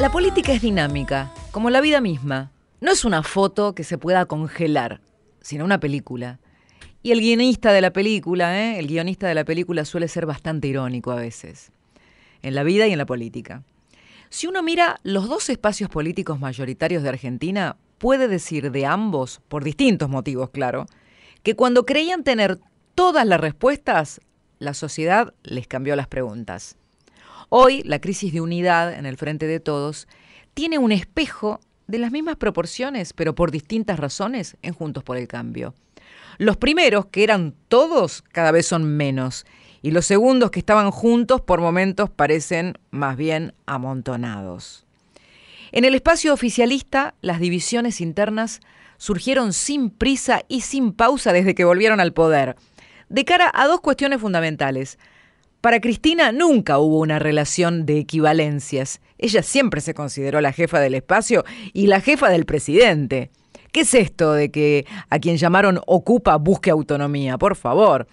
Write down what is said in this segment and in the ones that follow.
La política es dinámica, como la vida misma. No es una foto que se pueda congelar, sino una película. Y el guionista de la película, ¿eh? el guionista de la película suele ser bastante irónico a veces, en la vida y en la política. Si uno mira los dos espacios políticos mayoritarios de Argentina, puede decir de ambos, por distintos motivos, claro, que cuando creían tener todas las respuestas, la sociedad les cambió las preguntas. Hoy la crisis de unidad en el frente de todos tiene un espejo de las mismas proporciones, pero por distintas razones, en Juntos por el Cambio. Los primeros, que eran todos, cada vez son menos, y los segundos que estaban juntos por momentos parecen más bien amontonados. En el espacio oficialista, las divisiones internas surgieron sin prisa y sin pausa desde que volvieron al poder, de cara a dos cuestiones fundamentales. Para Cristina nunca hubo una relación de equivalencias. Ella siempre se consideró la jefa del espacio y la jefa del presidente. ¿Qué es esto de que a quien llamaron ocupa busque autonomía? Por favor.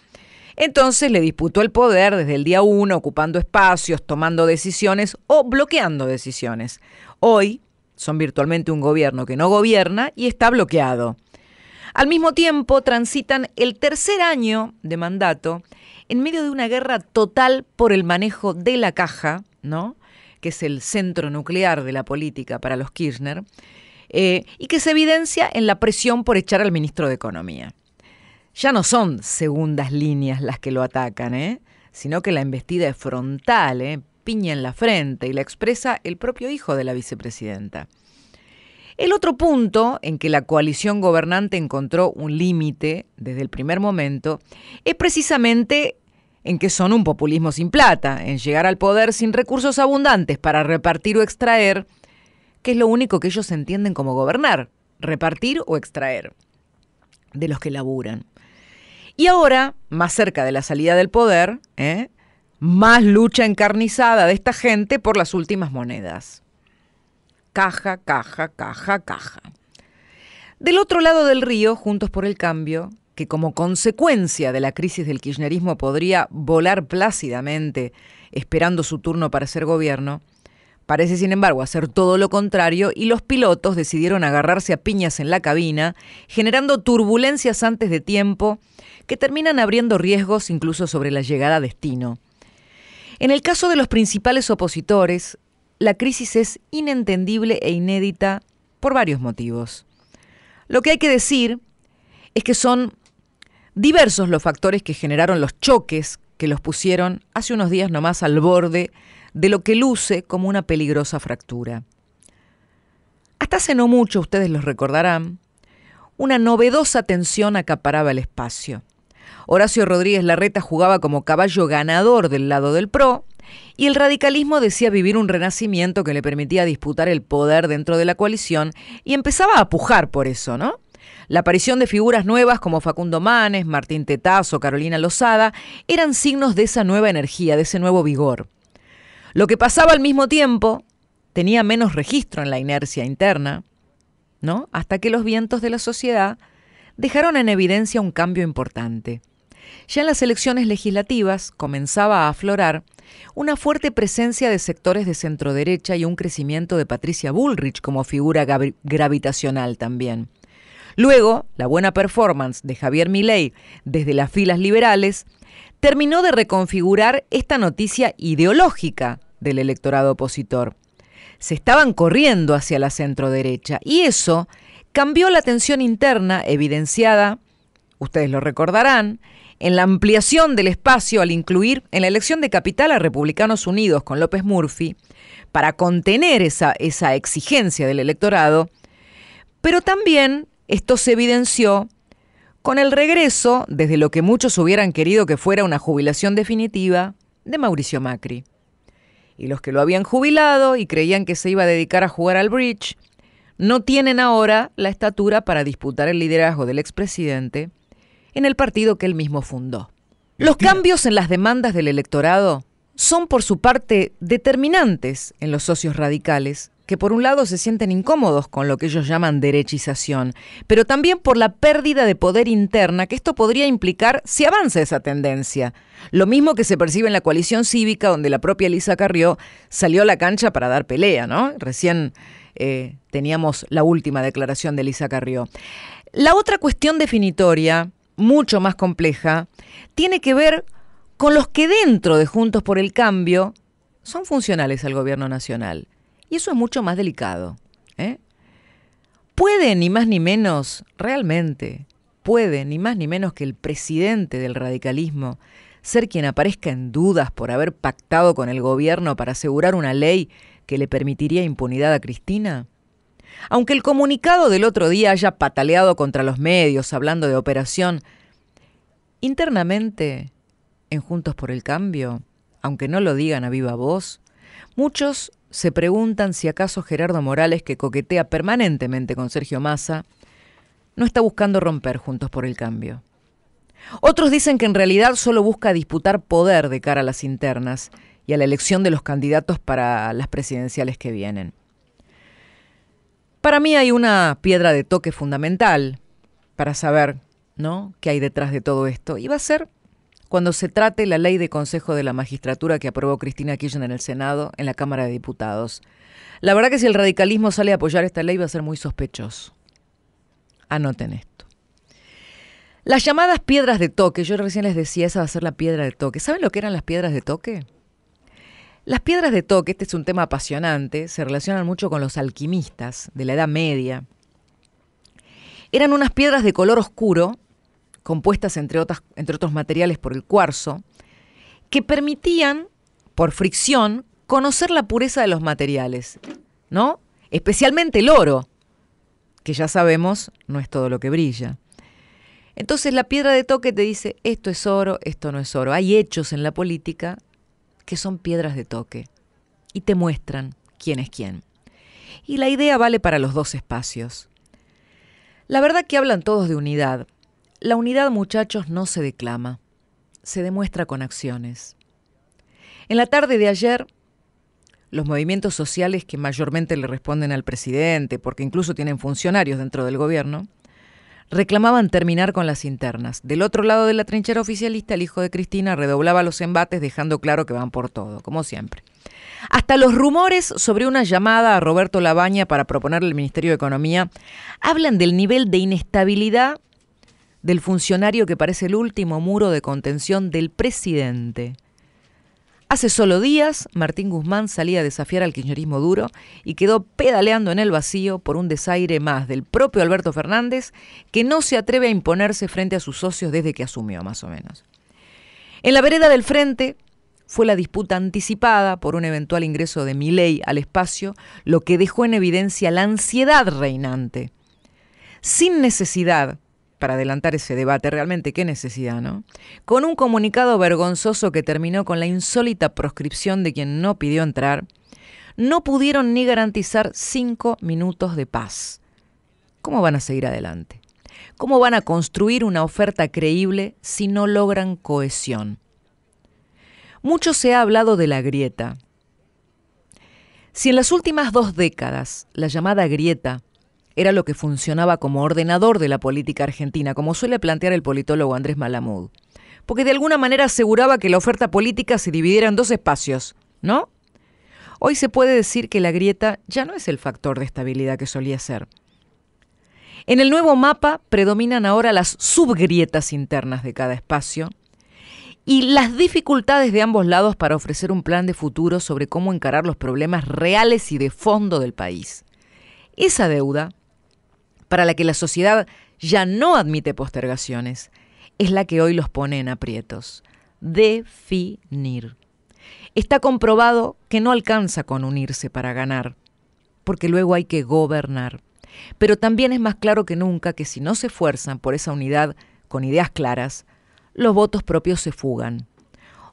Entonces le disputó el poder desde el día uno, ocupando espacios, tomando decisiones o bloqueando decisiones. Hoy son virtualmente un gobierno que no gobierna y está bloqueado. Al mismo tiempo transitan el tercer año de mandato en medio de una guerra total por el manejo de la caja, ¿no? que es el centro nuclear de la política para los Kirchner, eh, y que se evidencia en la presión por echar al ministro de Economía. Ya no son segundas líneas las que lo atacan, ¿eh? sino que la embestida es frontal, ¿eh? piña en la frente, y la expresa el propio hijo de la vicepresidenta. El otro punto en que la coalición gobernante encontró un límite desde el primer momento es precisamente en que son un populismo sin plata, en llegar al poder sin recursos abundantes para repartir o extraer, que es lo único que ellos entienden como gobernar, repartir o extraer de los que laburan. Y ahora, más cerca de la salida del poder, ¿eh? más lucha encarnizada de esta gente por las últimas monedas caja, caja, caja, caja. Del otro lado del río, Juntos por el Cambio, que como consecuencia de la crisis del kirchnerismo podría volar plácidamente esperando su turno para ser gobierno, parece sin embargo hacer todo lo contrario y los pilotos decidieron agarrarse a piñas en la cabina, generando turbulencias antes de tiempo que terminan abriendo riesgos incluso sobre la llegada a destino. En el caso de los principales opositores, la crisis es inentendible e inédita por varios motivos. Lo que hay que decir es que son diversos los factores que generaron los choques que los pusieron hace unos días nomás al borde de lo que luce como una peligrosa fractura. Hasta hace no mucho, ustedes los recordarán, una novedosa tensión acaparaba el espacio. Horacio Rodríguez Larreta jugaba como caballo ganador del lado del PRO y el radicalismo decía vivir un renacimiento que le permitía disputar el poder dentro de la coalición y empezaba a pujar por eso, ¿no? La aparición de figuras nuevas como Facundo Manes, Martín Tetazo, Carolina Lozada, eran signos de esa nueva energía, de ese nuevo vigor. Lo que pasaba al mismo tiempo tenía menos registro en la inercia interna, ¿no? Hasta que los vientos de la sociedad dejaron en evidencia un cambio importante. Ya en las elecciones legislativas comenzaba a aflorar una fuerte presencia de sectores de centroderecha y un crecimiento de Patricia Bullrich como figura gravitacional también. Luego, la buena performance de Javier Milei desde las filas liberales terminó de reconfigurar esta noticia ideológica del electorado opositor. Se estaban corriendo hacia la centroderecha y eso cambió la tensión interna evidenciada, ustedes lo recordarán, en la ampliación del espacio al incluir en la elección de capital a Republicanos Unidos con López Murphy, para contener esa, esa exigencia del electorado, pero también esto se evidenció con el regreso, desde lo que muchos hubieran querido que fuera una jubilación definitiva, de Mauricio Macri. Y los que lo habían jubilado y creían que se iba a dedicar a jugar al bridge, no tienen ahora la estatura para disputar el liderazgo del expresidente en el partido que él mismo fundó. Los cambios en las demandas del electorado son por su parte determinantes en los socios radicales, que por un lado se sienten incómodos con lo que ellos llaman derechización, pero también por la pérdida de poder interna que esto podría implicar si avanza esa tendencia. Lo mismo que se percibe en la coalición cívica, donde la propia Elisa Carrió salió a la cancha para dar pelea, ¿no? Recién eh, teníamos la última declaración de Elisa Carrió. La otra cuestión definitoria mucho más compleja, tiene que ver con los que dentro de Juntos por el Cambio son funcionales al gobierno nacional. Y eso es mucho más delicado. ¿eh? Puede ni más ni menos, realmente, puede ni más ni menos que el presidente del radicalismo ser quien aparezca en dudas por haber pactado con el gobierno para asegurar una ley que le permitiría impunidad a Cristina? Aunque el comunicado del otro día haya pataleado contra los medios hablando de operación, internamente, en Juntos por el Cambio, aunque no lo digan a viva voz, muchos se preguntan si acaso Gerardo Morales, que coquetea permanentemente con Sergio Massa, no está buscando romper Juntos por el Cambio. Otros dicen que en realidad solo busca disputar poder de cara a las internas y a la elección de los candidatos para las presidenciales que vienen. Para mí hay una piedra de toque fundamental para saber ¿no? qué hay detrás de todo esto. Y va a ser cuando se trate la ley de Consejo de la Magistratura que aprobó Cristina Kirchner en el Senado, en la Cámara de Diputados. La verdad que si el radicalismo sale a apoyar esta ley va a ser muy sospechoso. Anoten esto. Las llamadas piedras de toque, yo recién les decía, esa va a ser la piedra de toque. ¿Saben lo que eran las piedras de toque? Las piedras de toque, este es un tema apasionante, se relacionan mucho con los alquimistas de la Edad Media. Eran unas piedras de color oscuro, compuestas entre, entre otros materiales por el cuarzo, que permitían, por fricción, conocer la pureza de los materiales, ¿no? Especialmente el oro, que ya sabemos no es todo lo que brilla. Entonces la piedra de toque te dice, esto es oro, esto no es oro. Hay hechos en la política que son piedras de toque y te muestran quién es quién. Y la idea vale para los dos espacios. La verdad que hablan todos de unidad. La unidad, muchachos, no se declama, se demuestra con acciones. En la tarde de ayer, los movimientos sociales que mayormente le responden al presidente, porque incluso tienen funcionarios dentro del gobierno, reclamaban terminar con las internas. Del otro lado de la trinchera oficialista, el hijo de Cristina redoblaba los embates dejando claro que van por todo, como siempre. Hasta los rumores sobre una llamada a Roberto Labaña para proponerle el Ministerio de Economía hablan del nivel de inestabilidad del funcionario que parece el último muro de contención del presidente Hace solo días, Martín Guzmán salía a desafiar al kirchnerismo duro y quedó pedaleando en el vacío por un desaire más del propio Alberto Fernández, que no se atreve a imponerse frente a sus socios desde que asumió, más o menos. En la vereda del frente fue la disputa anticipada por un eventual ingreso de Milei al espacio, lo que dejó en evidencia la ansiedad reinante. Sin necesidad para adelantar ese debate, realmente qué necesidad, ¿no? Con un comunicado vergonzoso que terminó con la insólita proscripción de quien no pidió entrar, no pudieron ni garantizar cinco minutos de paz. ¿Cómo van a seguir adelante? ¿Cómo van a construir una oferta creíble si no logran cohesión? Mucho se ha hablado de la grieta. Si en las últimas dos décadas la llamada grieta era lo que funcionaba como ordenador de la política argentina, como suele plantear el politólogo Andrés Malamud. Porque de alguna manera aseguraba que la oferta política se dividiera en dos espacios, ¿no? Hoy se puede decir que la grieta ya no es el factor de estabilidad que solía ser. En el nuevo mapa predominan ahora las subgrietas internas de cada espacio y las dificultades de ambos lados para ofrecer un plan de futuro sobre cómo encarar los problemas reales y de fondo del país. Esa deuda para la que la sociedad ya no admite postergaciones, es la que hoy los pone en aprietos. Definir. Está comprobado que no alcanza con unirse para ganar, porque luego hay que gobernar. Pero también es más claro que nunca que si no se esfuerzan por esa unidad con ideas claras, los votos propios se fugan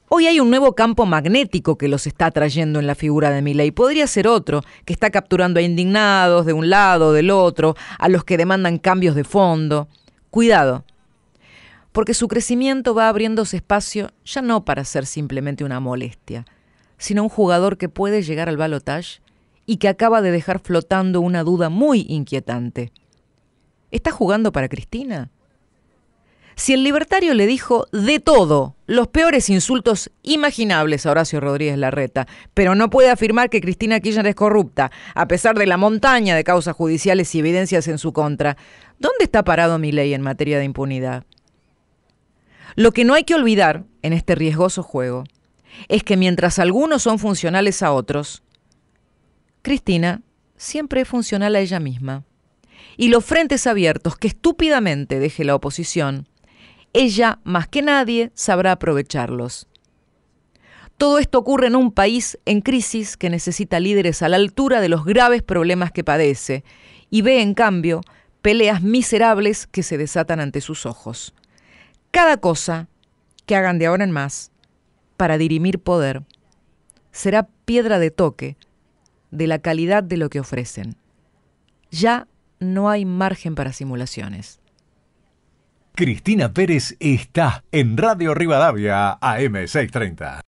Hoy hay un nuevo campo magnético que los está trayendo en la figura de y Podría ser otro, que está capturando a indignados de un lado, del otro, a los que demandan cambios de fondo. Cuidado, porque su crecimiento va abriéndose espacio ya no para ser simplemente una molestia, sino un jugador que puede llegar al balotage y que acaba de dejar flotando una duda muy inquietante. ¿Está jugando para Cristina? Si el libertario le dijo de todo, los peores insultos imaginables a Horacio Rodríguez Larreta, pero no puede afirmar que Cristina Kirchner es corrupta, a pesar de la montaña de causas judiciales y evidencias en su contra, ¿dónde está parado mi ley en materia de impunidad? Lo que no hay que olvidar en este riesgoso juego es que mientras algunos son funcionales a otros, Cristina siempre es funcional a ella misma. Y los frentes abiertos que estúpidamente deje la oposición ella más que nadie sabrá aprovecharlos. Todo esto ocurre en un país en crisis que necesita líderes a la altura de los graves problemas que padece y ve, en cambio, peleas miserables que se desatan ante sus ojos. Cada cosa que hagan de ahora en más para dirimir poder será piedra de toque de la calidad de lo que ofrecen. Ya no hay margen para simulaciones. Cristina Pérez está en Radio Rivadavia AM630.